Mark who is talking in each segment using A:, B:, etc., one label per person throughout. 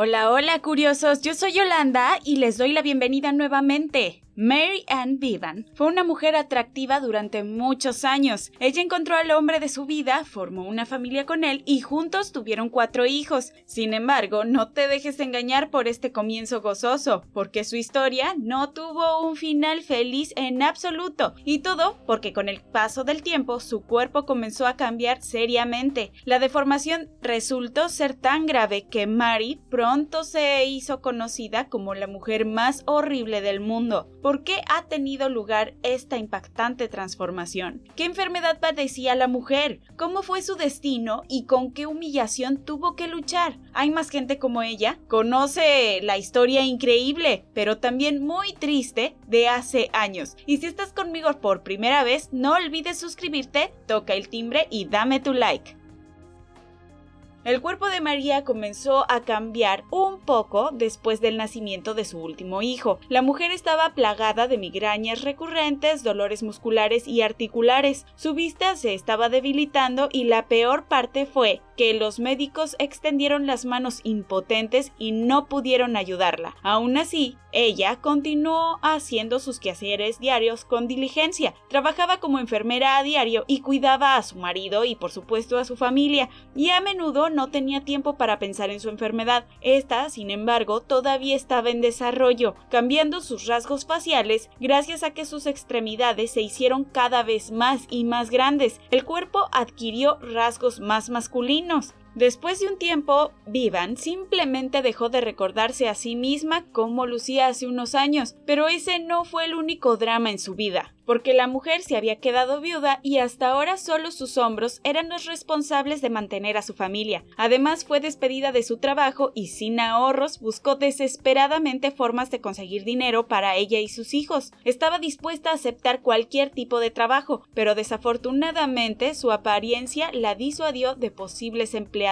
A: Hola, hola curiosos, yo soy Yolanda y les doy la bienvenida nuevamente. Mary Ann Bevan fue una mujer atractiva durante muchos años. Ella encontró al hombre de su vida, formó una familia con él y juntos tuvieron cuatro hijos. Sin embargo, no te dejes engañar por este comienzo gozoso, porque su historia no tuvo un final feliz en absoluto. Y todo porque con el paso del tiempo su cuerpo comenzó a cambiar seriamente. La deformación resultó ser tan grave que Mary pronto se hizo conocida como la mujer más horrible del mundo por qué ha tenido lugar esta impactante transformación. ¿Qué enfermedad padecía la mujer? ¿Cómo fue su destino y con qué humillación tuvo que luchar? ¿Hay más gente como ella? Conoce la historia increíble, pero también muy triste, de hace años. Y si estás conmigo por primera vez, no olvides suscribirte, toca el timbre y dame tu like. El cuerpo de María comenzó a cambiar un poco después del nacimiento de su último hijo. La mujer estaba plagada de migrañas recurrentes, dolores musculares y articulares. Su vista se estaba debilitando y la peor parte fue que los médicos extendieron las manos impotentes y no pudieron ayudarla. Aún así, ella continuó haciendo sus quehaceres diarios con diligencia. Trabajaba como enfermera a diario y cuidaba a su marido y por supuesto a su familia y a menudo no tenía tiempo para pensar en su enfermedad. Esta, sin embargo, todavía estaba en desarrollo, cambiando sus rasgos faciales gracias a que sus extremidades se hicieron cada vez más y más grandes. El cuerpo adquirió rasgos más masculinos. Después de un tiempo, Vivan simplemente dejó de recordarse a sí misma como lucía hace unos años, pero ese no fue el único drama en su vida, porque la mujer se había quedado viuda y hasta ahora solo sus hombros eran los responsables de mantener a su familia. Además fue despedida de su trabajo y sin ahorros buscó desesperadamente formas de conseguir dinero para ella y sus hijos. Estaba dispuesta a aceptar cualquier tipo de trabajo, pero desafortunadamente su apariencia la disuadió de posibles empleos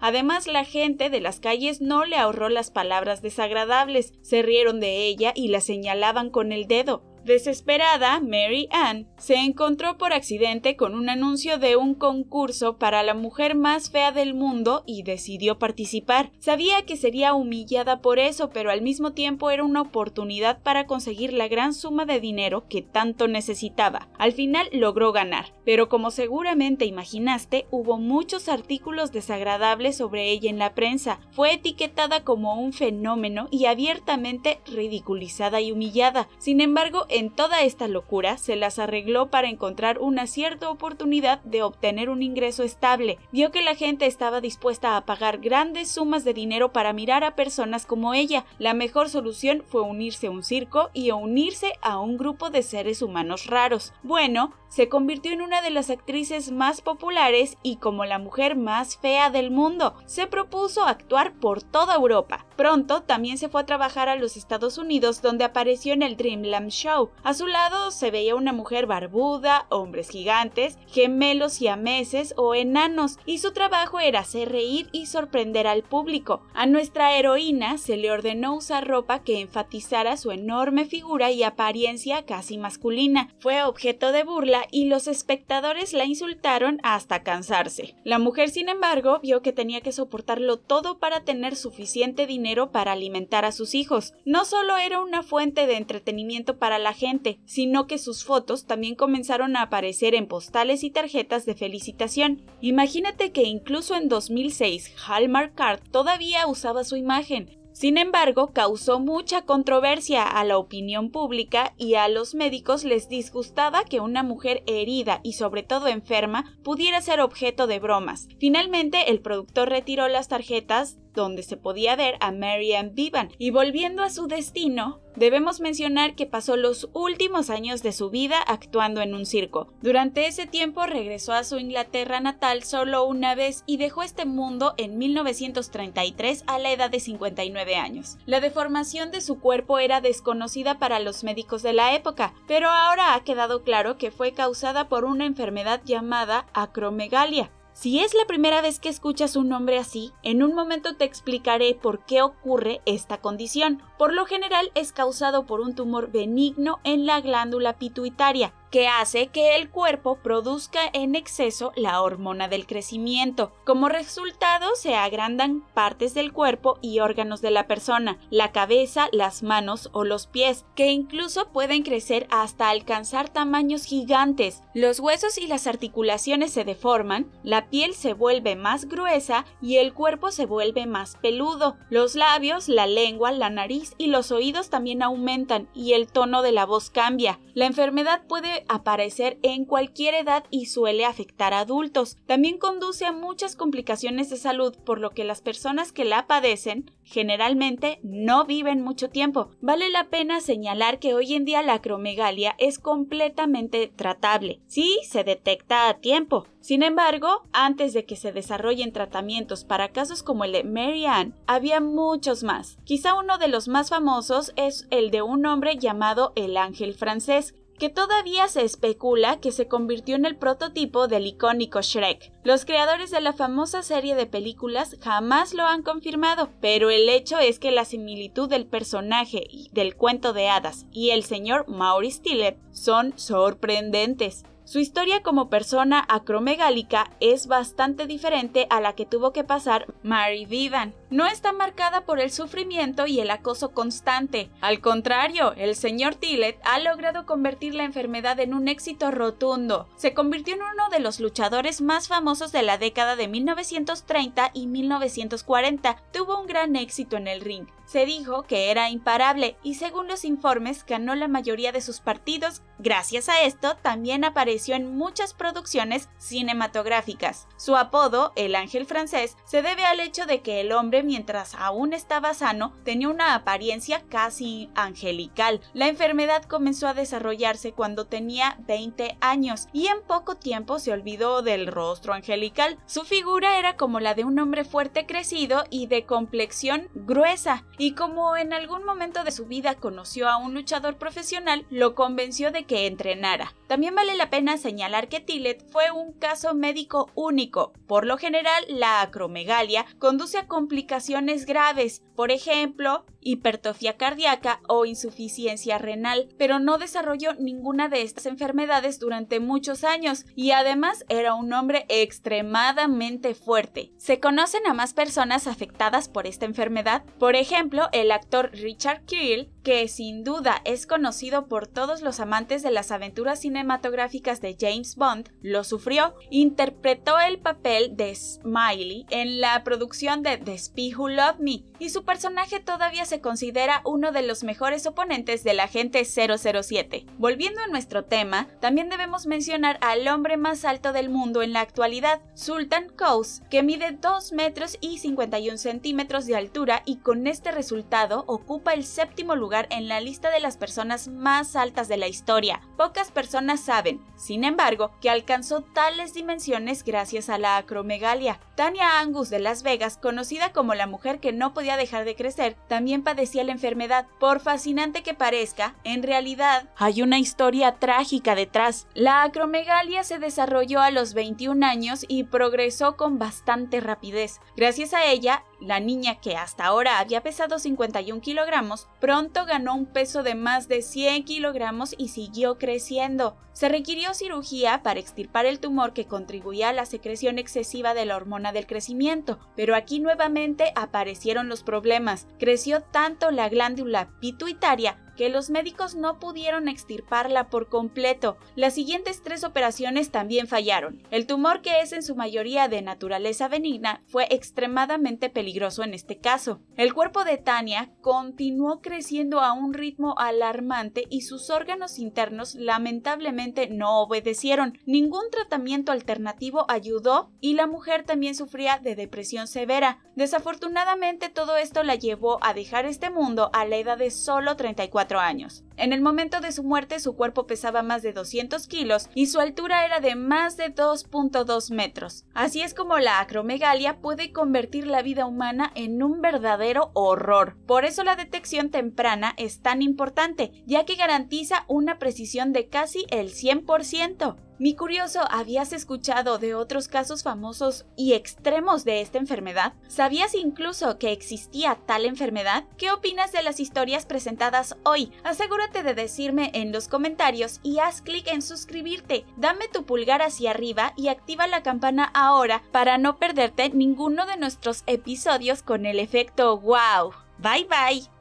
A: Además, la gente de las calles no le ahorró las palabras desagradables, se rieron de ella y la señalaban con el dedo. Desesperada, Mary Ann se encontró por accidente con un anuncio de un concurso para la mujer más fea del mundo y decidió participar. Sabía que sería humillada por eso, pero al mismo tiempo era una oportunidad para conseguir la gran suma de dinero que tanto necesitaba. Al final logró ganar, pero como seguramente imaginaste, hubo muchos artículos desagradables sobre ella en la prensa. Fue etiquetada como un fenómeno y abiertamente ridiculizada y humillada. Sin embargo, en toda esta locura, se las arregló para encontrar una cierta oportunidad de obtener un ingreso estable. Vio que la gente estaba dispuesta a pagar grandes sumas de dinero para mirar a personas como ella. La mejor solución fue unirse a un circo y unirse a un grupo de seres humanos raros. Bueno, se convirtió en una de las actrices más populares y como la mujer más fea del mundo. Se propuso actuar por toda Europa. Pronto también se fue a trabajar a los Estados Unidos donde apareció en el Dreamland Show a su lado se veía una mujer barbuda, hombres gigantes, gemelos y ameses o enanos, y su trabajo era hacer reír y sorprender al público. A nuestra heroína se le ordenó usar ropa que enfatizara su enorme figura y apariencia casi masculina. Fue objeto de burla y los espectadores la insultaron hasta cansarse. La mujer, sin embargo, vio que tenía que soportarlo todo para tener suficiente dinero para alimentar a sus hijos. No solo era una fuente de entretenimiento para la gente, sino que sus fotos también comenzaron a aparecer en postales y tarjetas de felicitación. Imagínate que incluso en 2006 Hallmark Card todavía usaba su imagen, sin embargo, causó mucha controversia a la opinión pública y a los médicos les disgustaba que una mujer herida y sobre todo enferma pudiera ser objeto de bromas. Finalmente, el productor retiró las tarjetas donde se podía ver a Marianne Vivan. Y volviendo a su destino, debemos mencionar que pasó los últimos años de su vida actuando en un circo. Durante ese tiempo regresó a su Inglaterra natal solo una vez y dejó este mundo en 1933 a la edad de 59 años. La deformación de su cuerpo era desconocida para los médicos de la época, pero ahora ha quedado claro que fue causada por una enfermedad llamada acromegalia, si es la primera vez que escuchas un nombre así, en un momento te explicaré por qué ocurre esta condición. Por lo general es causado por un tumor benigno en la glándula pituitaria, que hace que el cuerpo produzca en exceso la hormona del crecimiento. Como resultado, se agrandan partes del cuerpo y órganos de la persona, la cabeza, las manos o los pies, que incluso pueden crecer hasta alcanzar tamaños gigantes. Los huesos y las articulaciones se deforman, la piel se vuelve más gruesa y el cuerpo se vuelve más peludo. Los labios, la lengua, la nariz y los oídos también aumentan y el tono de la voz cambia. La enfermedad puede aparecer en cualquier edad y suele afectar a adultos. También conduce a muchas complicaciones de salud, por lo que las personas que la padecen generalmente no viven mucho tiempo. Vale la pena señalar que hoy en día la acromegalia es completamente tratable, si se detecta a tiempo. Sin embargo, antes de que se desarrollen tratamientos para casos como el de Mary Ann, había muchos más. Quizá uno de los más famosos es el de un hombre llamado el ángel francés, que todavía se especula que se convirtió en el prototipo del icónico Shrek. Los creadores de la famosa serie de películas jamás lo han confirmado, pero el hecho es que la similitud del personaje del cuento de hadas y el señor Maurice Tillet son sorprendentes. Su historia como persona acromegálica es bastante diferente a la que tuvo que pasar Mary Vivan. No está marcada por el sufrimiento y el acoso constante. Al contrario, el señor Tillet ha logrado convertir la enfermedad en un éxito rotundo. Se convirtió en uno de los luchadores más famosos de la década de 1930 y 1940. Tuvo un gran éxito en el ring. Se dijo que era imparable y según los informes ganó la mayoría de sus partidos. Gracias a esto también apareció en muchas producciones cinematográficas. Su apodo, el ángel francés, se debe al hecho de que el hombre mientras aún estaba sano tenía una apariencia casi angelical. La enfermedad comenzó a desarrollarse cuando tenía 20 años y en poco tiempo se olvidó del rostro angelical. Su figura era como la de un hombre fuerte crecido y de complexión gruesa y como en algún momento de su vida conoció a un luchador profesional, lo convenció de que entrenara. También vale la pena señalar que Tillet fue un caso médico único. Por lo general, la acromegalia conduce a complicaciones graves, por ejemplo, hipertrofia cardíaca o insuficiencia renal, pero no desarrolló ninguna de estas enfermedades durante muchos años y además era un hombre extremadamente fuerte. Se conocen a más personas afectadas por esta enfermedad, por ejemplo, el actor Richard Keel, que sin duda es conocido por todos los amantes de las aventuras cinematográficas de James Bond, lo sufrió, interpretó el papel de Smiley en la producción de The Spy Who Loved Me y su personaje todavía se considera uno de los mejores oponentes del agente 007. Volviendo a nuestro tema, también debemos mencionar al hombre más alto del mundo en la actualidad, Sultan Coase, que mide 2 metros y 51 centímetros de altura y con este resultado ocupa el séptimo lugar en la lista de las personas más altas de la historia. Pocas personas saben, sin embargo, que alcanzó tales dimensiones gracias a la acromegalia. Tania Angus de Las Vegas, conocida como la mujer que no podía dejar de crecer, también padecía la enfermedad. Por fascinante que parezca, en realidad hay una historia trágica detrás. La acromegalia se desarrolló a los 21 años y progresó con bastante rapidez. Gracias a ella, la niña que hasta ahora había pesado 51 kilogramos, pronto ganó un peso de más de 100 kilogramos y siguió creciendo. Se requirió cirugía para extirpar el tumor que contribuía a la secreción excesiva de la hormona del crecimiento, pero aquí nuevamente aparecieron los problemas. Creció tanto la glándula pituitaria que los médicos no pudieron extirparla por completo. Las siguientes tres operaciones también fallaron. El tumor, que es en su mayoría de naturaleza benigna, fue extremadamente peligroso en este caso. El cuerpo de Tania continuó creciendo a un ritmo alarmante y sus órganos internos lamentablemente no obedecieron. Ningún tratamiento alternativo ayudó y la mujer también sufría de depresión severa. Desafortunadamente todo esto la llevó a dejar este mundo a la edad de solo 34 años. En el momento de su muerte su cuerpo pesaba más de 200 kilos y su altura era de más de 2.2 metros. Así es como la acromegalia puede convertir la vida humana en un verdadero horror. Por eso la detección temprana es tan importante, ya que garantiza una precisión de casi el 100%. Mi curioso, ¿habías escuchado de otros casos famosos y extremos de esta enfermedad? ¿Sabías incluso que existía tal enfermedad? ¿Qué opinas de las historias presentadas hoy? Asegúrate de decirme en los comentarios y haz clic en suscribirte. Dame tu pulgar hacia arriba y activa la campana ahora para no perderte ninguno de nuestros episodios con el efecto wow. Bye bye.